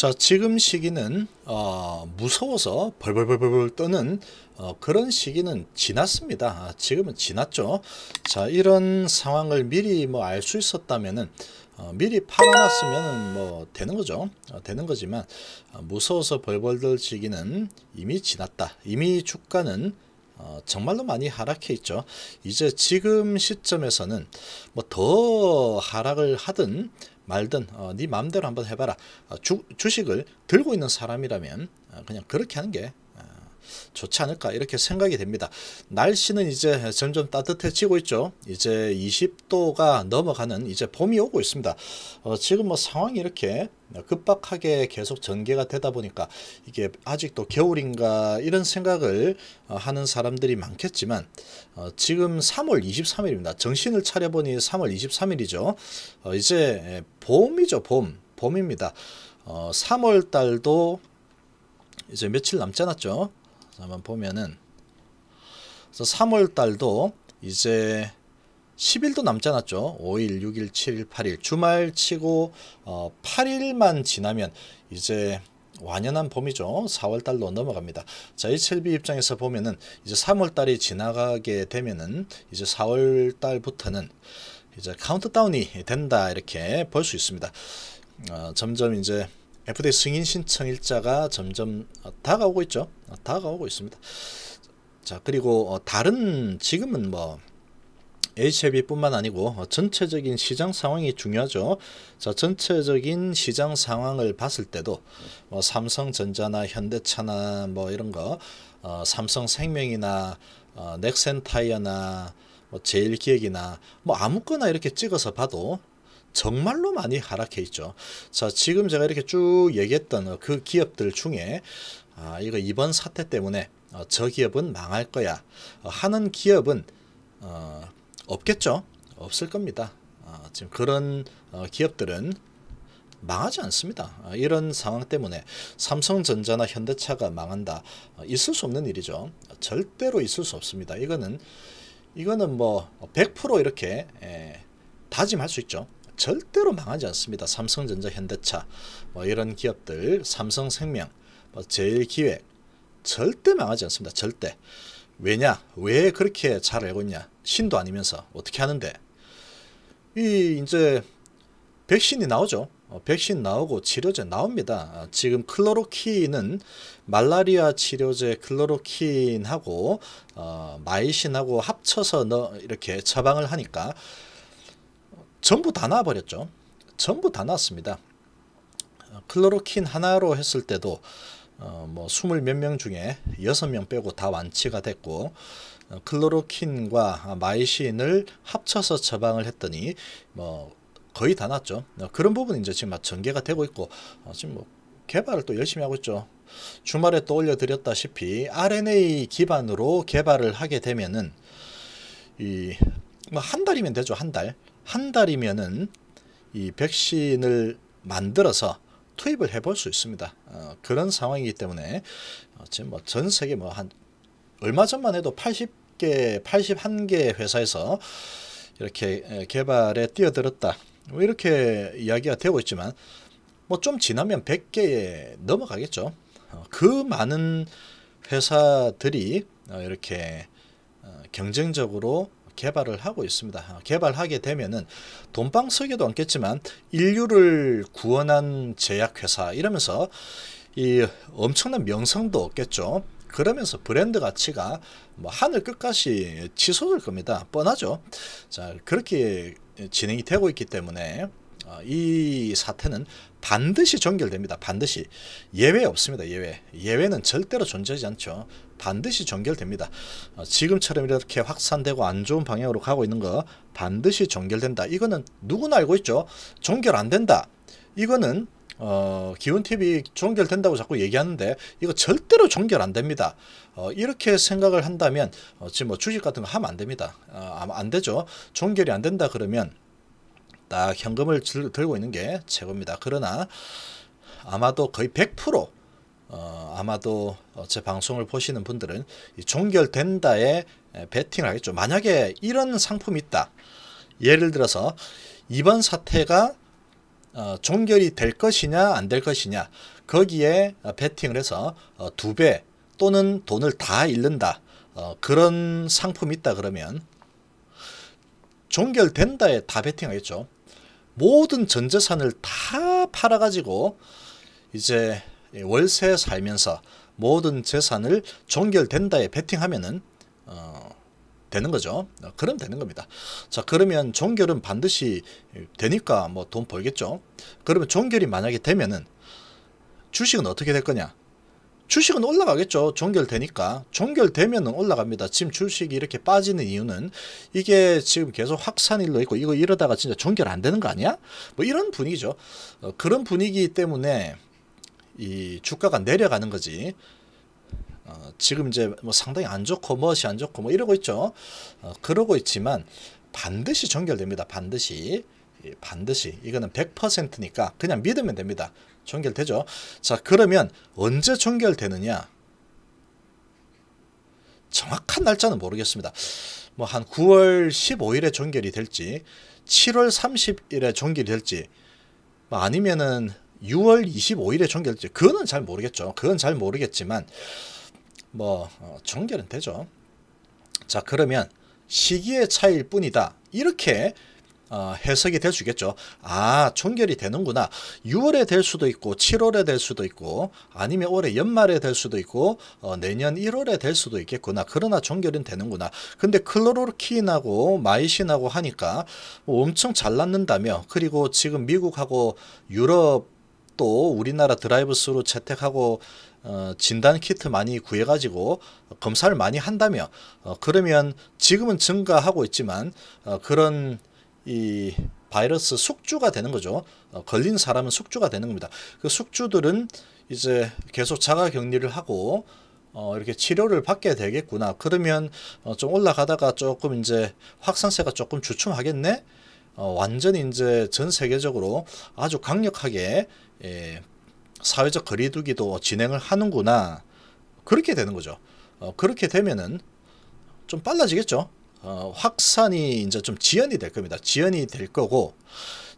자 지금 시기는 어, 무서워서 벌벌벌벌 떠는 어, 그런 시기는 지났습니다 아, 지금은 지났죠 자 이런 상황을 미리 뭐 알 수 있었다면은 어, 미리 팔아놨으면 뭐 되는 거죠 어, 되는 거지만 어, 무서워서 벌벌 떨지기는 이미 지났다 이미 주가는 어, 정말로 많이 하락해 있죠. 이제 지금 시점에서는 뭐 더 하락을 하든 말든 어, 네 마음대로 한번 해봐라. 어, 주, 주식을 들고 있는 사람이라면 어, 그냥 그렇게 하는 게 좋지 않을까 이렇게 생각이 됩니다. 날씨는 이제 점점 따뜻해지고 있죠. 이제 20도가 넘어가는 이제 봄이 오고 있습니다. 어, 지금 뭐 상황이 이렇게 급박하게 계속 전개가 되다 보니까 이게 아직도 겨울인가 이런 생각을 어, 하는 사람들이 많겠지만 어, 지금 3월 23일입니다. 정신을 차려보니 3월 23일이죠. 어, 이제 봄이죠. 봄. 봄입니다. 어, 3월 달도 이제 며칠 남지 않았죠. 그래 한번 보면은 그래서 3월 달도 이제 10일도 남지 않았죠. 5일, 6일, 7일, 8일 주말 치고 어, 8일만 지나면 이제 완연한 봄이죠. 4월 달로 넘어갑니다. 자, HLB 입장에서 보면은 이제 3월 달이 지나가게 되면은 이제 4월 달부터는 이제 카운트다운이 된다 이렇게 볼 수 있습니다. 어, 점점 이제 FDA 승인 신청 일자가 점점 어, 다가오고 있죠. 어, 다가오고 있습니다. 자 그리고 어, 다른 지금은 뭐 HIV뿐만 아니고 전체적인 시장 상황이 중요하죠. 자, 전체적인 시장 상황을 봤을 때도 뭐 삼성전자나 현대차나 뭐 이런 거, 어, 삼성생명이나 어, 넥센타이어나 뭐 제일기획이나 뭐 아무거나 이렇게 찍어서 봐도 정말로 많이 하락해 있죠. 자, 지금 제가 이렇게 쭉 얘기했던 그 기업들 중에 아, 이거 이번 사태 때문에 어, 저 기업은 망할 거야 어, 하는 기업은 어, 없겠죠. 없을 겁니다. 어, 지금 그런 어, 기업들은 망하지 않습니다. 어, 이런 상황 때문에 삼성전자나 현대차가 망한다. 있을 수 없는 일이죠. 절대로 있을 수 없습니다. 이거는 이거는 뭐 100% 이렇게 에, 예, 다짐할 수 있죠. 절대로 망하지 않습니다. 삼성전자, 현대차 뭐 이런 기업들, 삼성생명, 뭐 제일기획 절대 망하지 않습니다. 절대. 왜냐? 왜 그렇게 잘 알고 있냐? 신도 아니면서 어떻게 하는데? 이 이제 백신이 나오죠. 어, 백신 나오고 치료제 나옵니다. 아, 지금 클로로킨은 말라리아 치료제 클로로킨하고 어, 마이신하고 합쳐서 너 이렇게 처방을 하니까 전부 다 나와버렸죠. 전부 다 나왔습니다. 어, 클로로킨 하나로 했을 때도 어, 뭐 스물 몇 명 중에 여명 빼고 다 완치가 됐고 어, 클로로킨과 마이신을 합쳐서 처방을 했더니 뭐 거의 다 났죠. 어, 그런 부분 이제 지금 전개가 되고 있고 어, 지금 뭐 개발을 또 열심히 하고 있죠. 주말에 또 올려드렸다시피 RNA 기반으로 개발을 하게 되면은 이뭐 달이면 되죠 한 달. 한 달이면은 이 백신을 만들어서 투입을 해볼 수 있습니다. 어, 그런 상황이기 때문에 어, 지금 뭐 전 세계 뭐 한 얼마 전만 해도 80개, 81개 회사에서 이렇게 개발에 뛰어들었다. 뭐 이렇게 이야기가 되고 있지만 뭐 좀 지나면 100개에 넘어가겠죠. 어, 그 많은 회사들이 어, 이렇게 어, 경쟁적으로 개발을 하고 있습니다. 개발하게 되면은 돈방 서기도 않겠지만 인류를 구원한 제약회사 이러면서 이 엄청난 명성도 얻겠죠. 그러면서 브랜드 가치가 뭐 하늘 끝까지 치솟을 겁니다. 뻔하죠. 자, 그렇게 진행이 되고 있기 때문에 어, 이 사태는 반드시 종결됩니다. 반드시 예외 없습니다. 예외 예외는 절대로 존재하지 않죠. 반드시 종결됩니다. 어, 지금처럼 이렇게 확산되고 안 좋은 방향으로 가고 있는 거 반드시 종결된다. 이거는 누구나 알고 있죠. 종결 안 된다. 이거는 어, 기온TV 종결된다고 자꾸 얘기하는데 이거 절대로 종결 안 됩니다. 어, 이렇게 생각을 한다면 어, 지금 뭐 주식 같은 거 하면 안 됩니다. 어, 안 되죠. 종결이 안 된다 그러면 딱 현금을 들, 들고 있는 게 최고입니다. 그러나 아마도 거의 100% 어, 아마도 어, 제 방송을 보시는 분들은 종결된다에 베팅을 하겠죠. 만약에 이런 상품이 있다. 예를 들어서 이번 사태가 어, 종결이 될 것이냐 안 될 것이냐 거기에 어, 베팅을 해서 어, 두배 또는 돈을 다 잃는다 어, 그런 상품이 있다 그러면 종결된다에 다 베팅하겠죠 모든 전재산을 다 팔아가지고 이제 예, 월세 살면서 모든 재산을 종결된다에 베팅하면은 어, 되는 거죠. 어, 그럼 되는 겁니다. 자 그러면 종결은 반드시 되니까 뭐 돈 벌겠죠. 그러면 종결이 만약에 되면은 주식은 어떻게 될 거냐? 주식은 올라가겠죠. 종결되니까. 종결되면 올라갑니다. 지금 주식이 이렇게 빠지는 이유는 이게 지금 계속 확산일로 있고 이거 이러다가 진짜 종결 안 되는 거 아니야? 뭐 이런 분위기죠. 어, 그런 분위기 때문에 이 주가가 내려가는 거지. 어, 지금 이제 뭐 상당히 안 좋고 멋이 안 좋고 뭐 이러고 있죠. 어, 그러고 있지만 반드시 종결됩니다. 반드시. 반드시 이거는 100%니까 그냥 믿으면 됩니다. 종결되죠. 자 그러면 언제 종결되느냐 정확한 날짜는 모르겠습니다. 뭐 한 9월 15일에 종결이 될지 7월 30일에 종결이 될지 뭐 아니면은 6월 25일에 종결될지 그거는 잘 모르겠죠. 그건 잘 모르겠지만 뭐 어, 종결은 되죠. 자 그러면 시기의 차이일 뿐이다. 이렇게 어, 해석이 될 수 있겠죠. 아 종결이 되는구나. 6월에 될 수도 있고 7월에 될 수도 있고 아니면 올해 연말에 될 수도 있고 어, 내년 1월에 될 수도 있겠구나. 그러나 종결은 되는구나. 근데 클로로키인하고 마이신하고 하니까 뭐 엄청 잘 났는다며 그리고 지금 미국하고 유럽 약도 우리나라 드라이브스루 채택하고 어, 진단 키트 많이 구해가지고 검사를 많이 한다면 어, 그러면 지금은 증가하고 있지만 어, 그런 이 바이러스 숙주가 되는 거죠. 어, 걸린 사람은 숙주가 되는 겁니다. 그 숙주들은 이제 계속 자가 격리를 하고 어, 이렇게 치료를 받게 되겠구나. 그러면 어, 좀 올라가다가 조금 이제 확산세가 조금 주춤하겠네. 어, 완전히 이제 전 세계적으로 아주 강력하게 예, 사회적 거리두기도 진행을 하는구나 그렇게 되는 거죠. 어, 그렇게 되면은 좀 빨라지겠죠. 어, 확산이 이제 좀 지연이 될 겁니다. 지연이 될 거고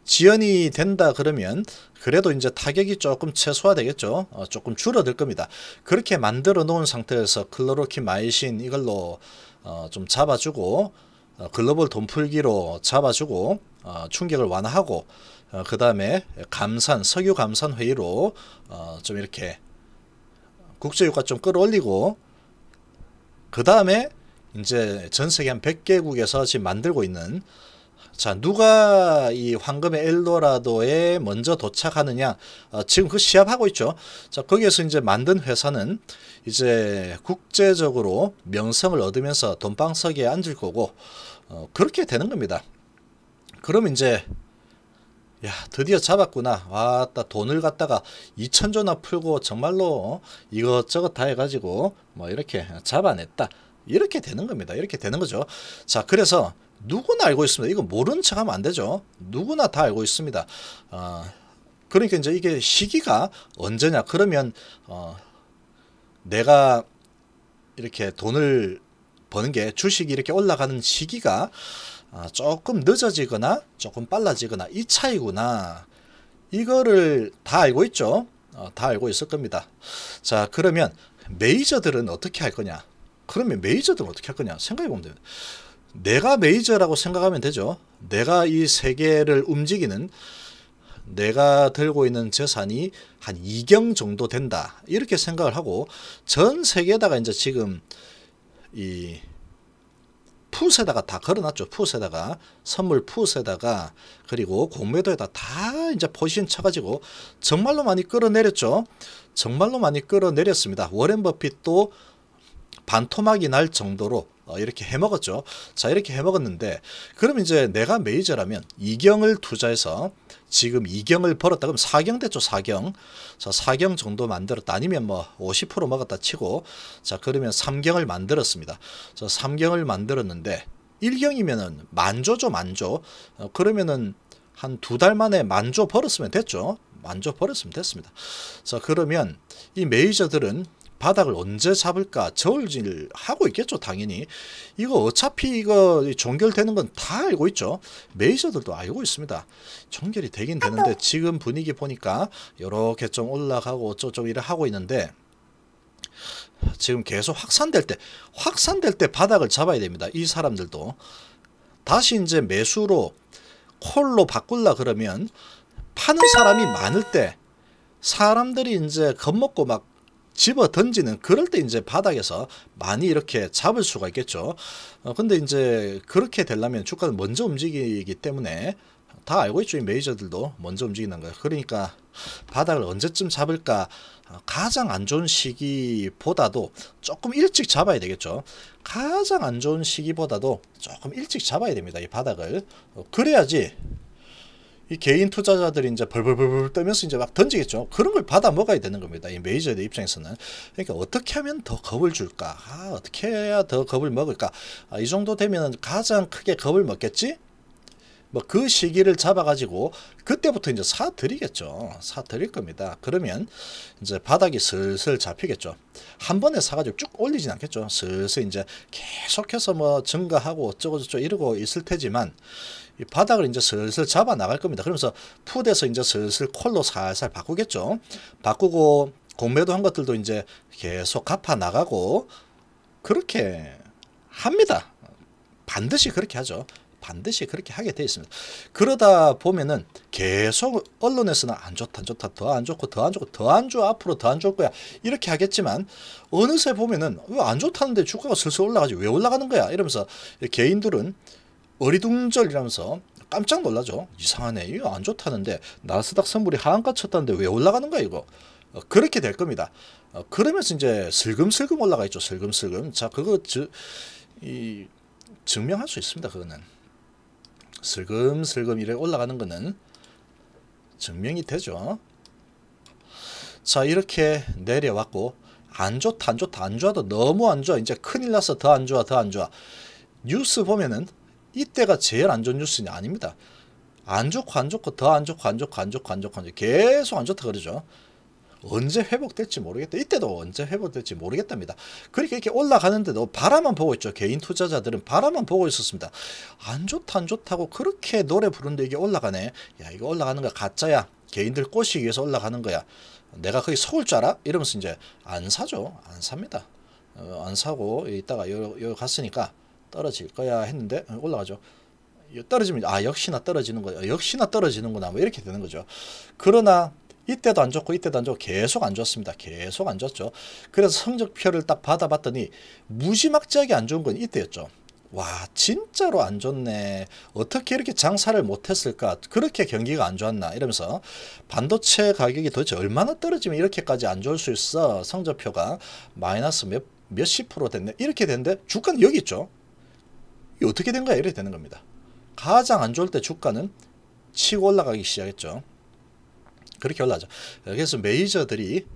지연이 된다 그러면 그래도 이제 타격이 조금 최소화되겠죠. 어, 조금 줄어들 겁니다. 그렇게 만들어 놓은 상태에서 클로로키마이신 이걸로 어, 좀 잡아주고 어, 글로벌 돈풀기로 잡아주고 어, 충격을 완화하고 어, 그 다음에 감산 석유 감산 회의로 어, 좀 이렇게 국제유가 좀 끌어올리고 그 다음에 이제 전 세계 한 100개국에서 지금 만들고 있는 자 누가 이 황금의 엘도라도에 먼저 도착하느냐 어, 지금 그 시합하고 있죠 자 거기에서 이제 만든 회사는 이제 국제적으로 명성을 얻으면서 돈방석에 앉을 거고 그렇게 되는 겁니다 그럼 이제 야 드디어 잡았구나 왔다 돈을 갖다가 2천조나 풀고 정말로 어? 이것저것 다 해가지고 뭐 이렇게 잡아냈다 이렇게 되는 겁니다 이렇게 되는 거죠 자 그래서 누구나 알고 있습니다 이거 모른 척 하면 안 되죠 누구나 다 알고 있습니다 어, 그러니까 이제 이게 시기가 언제냐 그러면 어, 내가 이렇게 돈을 버는 게 주식이 이렇게 올라가는 시기가 아, 조금 늦어지거나 조금 빨라지거나 이 차이구나. 이거를 다 알고 있죠? 어, 다 알고 있을 겁니다. 자, 그러면 메이저들은 어떻게 할 거냐? 그러면 메이저들은 어떻게 할 거냐? 생각해 보면 됩니다. 내가 메이저라고 생각하면 되죠. 내가 이 세계를 움직이는 내가 들고 있는 재산이 한 2경 정도 된다. 이렇게 생각을 하고 전 세계에다가 이제 지금 이 풋에다가 다 걸어놨죠. 풋에다가 선물 풋에다가 그리고 공매도에다 다 이제 포지션 쳐가지고 정말로 많이 끌어내렸죠. 정말로 많이 끌어내렸습니다. 워렌 버핏도 반토막이 날 정도로 어, 이렇게 해먹었죠. 자 이렇게 해먹었는데 그럼 이제 내가 메이저라면 이경을 투자해서 지금 2경을 벌었다 그럼 4경 됐죠 4경 자 4경 정도 만들었다 아니면 뭐 50% 먹었다 치고 자 그러면 3경을 만들었습니다 자 3경을 만들었는데 1경이면은 만조죠 만조 어, 그러면은 한 두 달 만에 만조 벌었으면 됐죠 만조 벌었으면 됐습니다 자 그러면 이 메이저들은 바닥을 언제 잡을까 저울질 하고 있겠죠 당연히 이거 어차피 이거 종결되는 건 다 알고 있죠 메이저들도 알고 있습니다 종결이 되긴 되는데 지금 분위기 보니까 이렇게 좀 올라가고 어쩌고 이래 하고 있는데 지금 계속 확산될 때 확산될 때 바닥을 잡아야 됩니다 이 사람들도 다시 이제 매수로 콜로 바꿀라 그러면 파는 사람이 많을 때 사람들이 이제 겁먹고 막 집어 던지는 그럴 때 이제 바닥에서 많이 이렇게 잡을 수가 있겠죠. 어, 근데 이제 그렇게 되려면 주가는 먼저 움직이기 때문에 다 알고 있죠. 이 메이저들도 먼저 움직이는 거예요. 그러니까 바닥을 언제쯤 잡을까? 어, 가장 안 좋은 시기보다도 조금 일찍 잡아야 되겠죠. 가장 안 좋은 시기보다도 조금 일찍 잡아야 됩니다. 이 바닥을. 어, 그래야지 이 개인 투자자들이 이제 벌벌벌벌 떠면서 이제 막 던지겠죠. 그런 걸 받아 먹어야 되는 겁니다. 이 메이저들 입장에서는. 그러니까 어떻게 하면 더 겁을 줄까? 아, 어떻게 해야 더 겁을 먹을까? 아, 이 정도 되면 가장 크게 겁을 먹겠지? 뭐 그 시기를 잡아가지고 그때부터 이제 사들이겠죠사들일 겁니다. 그러면 이제 바닥이 슬슬 잡히겠죠. 한 번에 사가지고 쭉 올리진 않겠죠. 슬슬 이제 계속해서 뭐 증가하고 어쩌고저쩌고 이러고 있을 테지만 바닥을 이제 슬슬 잡아 나갈 겁니다. 그러면서 풋에서 이제 슬슬 콜로 살살 바꾸겠죠. 바꾸고 공매도 한 것들도 이제 계속 갚아 나가고 그렇게 합니다. 반드시 그렇게 하죠. 반드시 그렇게 하게 돼 있습니다. 그러다 보면은 계속 언론에서는 안 좋다, 안 좋다, 더 안 좋고, 더 안 좋고, 더 안 좋아, 앞으로 더 안 좋을 거야. 이렇게 하겠지만, 어느새 보면은 왜 안 좋다는데 주가가 슬슬 올라가지? 왜 올라가는 거야? 이러면서 개인들은 어리둥절이라면서 깜짝 놀라죠. 이상하네. 이거 안 좋다는데 나스닥 선물이 하한가 쳤다는데 왜 올라가는 거야 이거. 어, 그렇게 될 겁니다. 어, 그러면서 이제 슬금슬금 올라가 있죠. 슬금슬금. 자 그거 즉이 증명할 수 있습니다. 그거는 슬금슬금 이래 올라가는 거는 증명이 되죠. 자 이렇게 내려왔고 안 좋다 안 좋다 안 좋아도 너무 안 좋아 이제 큰일 나서 더 안 좋아 더 안 좋아 뉴스 보면은 이때가 제일 안 좋은 뉴스는 아닙니다. 안 좋고 안 좋고 더 안 좋고 안 좋고 안 좋고 안 좋고 안 좋고 계속 안 좋다 그러죠. 언제 회복될지 모르겠다. 이때도 언제 회복될지 모르겠답니다. 그렇게 이렇게 올라가는데도 바라만 보고 있죠. 개인 투자자들은 바라만 보고 있었습니다. 안 좋다 안 좋다고 그렇게 노래 부르는데 이게 올라가네. 야 이거 올라가는 거 가짜야. 개인들 꼬시기 위해서 올라가는 거야. 내가 거기 속을 줄 알아? 이러면서 이제 안 사죠. 안 삽니다. 어, 안 사고 이따가 여기 갔으니까 떨어질 거야 했는데 어, 올라가죠. 떨어지면 아 역시나 떨어지는 거야 어, 역시나 떨어지는구나 뭐 이렇게 되는 거죠 그러나 이때도 안 좋고 이때도 안 좋고 계속 안 좋습니다 계속 안 좋죠 그래서 성적표를 딱 받아봤더니 무지막지하게 안 좋은 건 이때였죠 와 진짜로 안 좋네 어떻게 이렇게 장사를 못했을까 그렇게 경기가 안 좋았나 이러면서 반도체 가격이 도대체 얼마나 떨어지면 이렇게까지 안 좋을 수 있어 성적표가 마이너스 몇 몇십 프로 됐네 이렇게 됐는데 주가는 여기 있죠 어떻게 된 거야? 이래 되는 겁니다. 가장 안 좋을 때 주가는 치고 올라가기 시작했죠. 그렇게 올라가죠. 그래서 메이저들이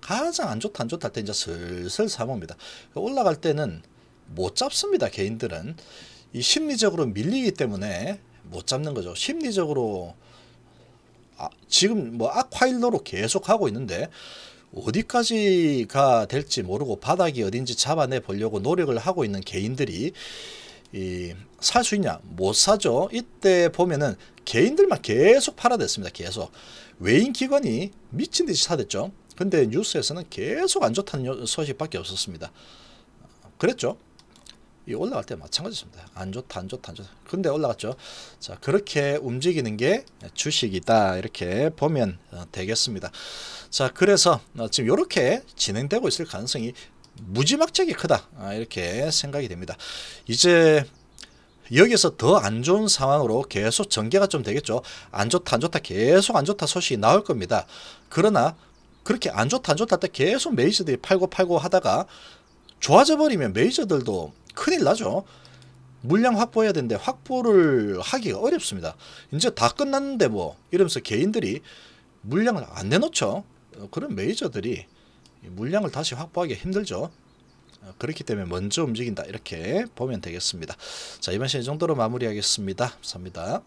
가장 안 좋다 안 좋다 할 때 이제 슬슬 사봅니다. 올라갈 때는 못 잡습니다. 개인들은. 이 심리적으로 밀리기 때문에 못 잡는 거죠. 심리적으로 아, 지금 뭐 악화일로로 계속 하고 있는데 어디까지가 될지 모르고 바닥이 어딘지 잡아내 보려고 노력을 하고 있는 개인들이 살수 있냐? 못 사죠. 이때 보면은 개인들만 계속 팔아댔습니다. 계속. 외인 기관이 미친 듯이 사댔죠. 근데 뉴스에서는 계속 안 좋다는 소식밖에 없었습니다. 그랬죠. 이 올라갈 때 마찬가지입니다. 안 좋다, 안 좋다, 안 좋다. 근데 올라갔죠. 자, 그렇게 움직이는 게 주식이다. 이렇게 보면 어, 되겠습니다. 자, 그래서 어, 지금 이렇게 진행되고 있을 가능성이 무지막지하게 크다 아, 이렇게 생각이 됩니다 이제 여기서 더 안 좋은 상황으로 계속 전개가 좀 되겠죠 안 좋다 안 좋다 계속 안 좋다 소식이 나올 겁니다 그러나 그렇게 안 좋다 안 좋다 때 계속 메이저들이 팔고 팔고 하다가 좋아져 버리면 메이저들도 큰일 나죠 물량 확보해야 되는데 확보를 하기가 어렵습니다 이제 다 끝났는데 뭐 이러면서 개인들이 물량을 안 내놓죠 어, 그런 메이저들이 물량을 다시 확보하기 힘들죠. 어, 그렇기 때문에 먼저 움직인다 이렇게 보면 되겠습니다. 자 이번 시간 이 정도로 마무리하겠습니다. 감사합니다.